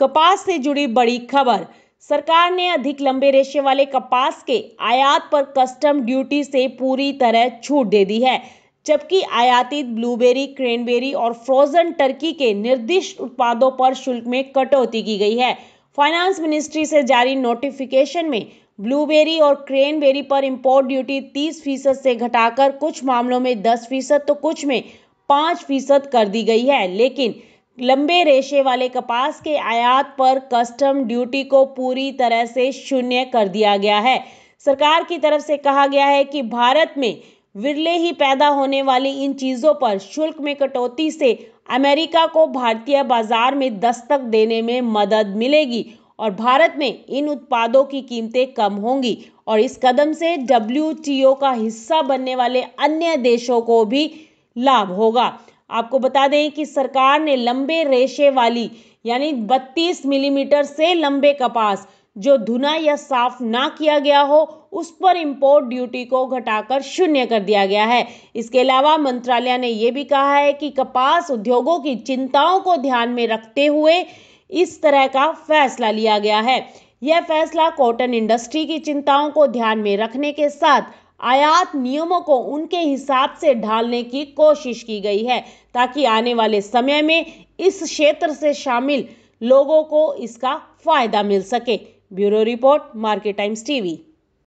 कपास से जुड़ी बड़ी खबर सरकार ने अधिक लंबे रेशे वाले कपास के आयात पर कस्टम ड्यूटी से पूरी तरह छूट दे दी है जबकि आयातित ब्लूबेरी क्रेनबेरी और फ्रोजन टर्की के निर्दिष्ट उत्पादों पर शुल्क में कटौती की गई है फाइनेंस मिनिस्ट्री से जारी नोटिफिकेशन में ब्लूबेरी और क्रेनबेरी पर इंपोर्ट ड्यूटी 30 फीसद से घटाकर कुछ मामलों में 10 फीसद तो कुछ में 5 फीसद कर दी गई है लेकिन लंबे रेशे वाले कपास के आयात पर कस्टम ड्यूटी को पूरी तरह से शून्य कर दिया गया है सरकार की तरफ से कहा गया है कि भारत में विरले ही पैदा होने वाली इन चीज़ों पर शुल्क में कटौती से अमेरिका को भारतीय बाजार में दस्तक देने में मदद मिलेगी और भारत में इन उत्पादों की कीमतें कम होंगी और इस कदम से डब्ल्यू का हिस्सा बनने वाले अन्य देशों को भी लाभ होगा आपको बता दें कि सरकार ने लंबे रेशे वाली यानी 32 मिलीमीटर से लंबे कपास जो धुना या साफ ना किया गया हो उस पर इंपोर्ट ड्यूटी को घटाकर शून्य कर दिया गया है इसके अलावा मंत्रालय ने यह भी कहा है कि कपास उद्योगों की चिंताओं को ध्यान में रखते हुए इस तरह का फैसला लिया गया है यह फैसला कॉटन इंडस्ट्री की चिंताओं को ध्यान में रखने के साथ आयात नियमों को उनके हिसाब से ढालने की कोशिश की गई है ताकि आने वाले समय में इस क्षेत्र से शामिल लोगों को इसका फायदा मिल सके bureau report Market Times TV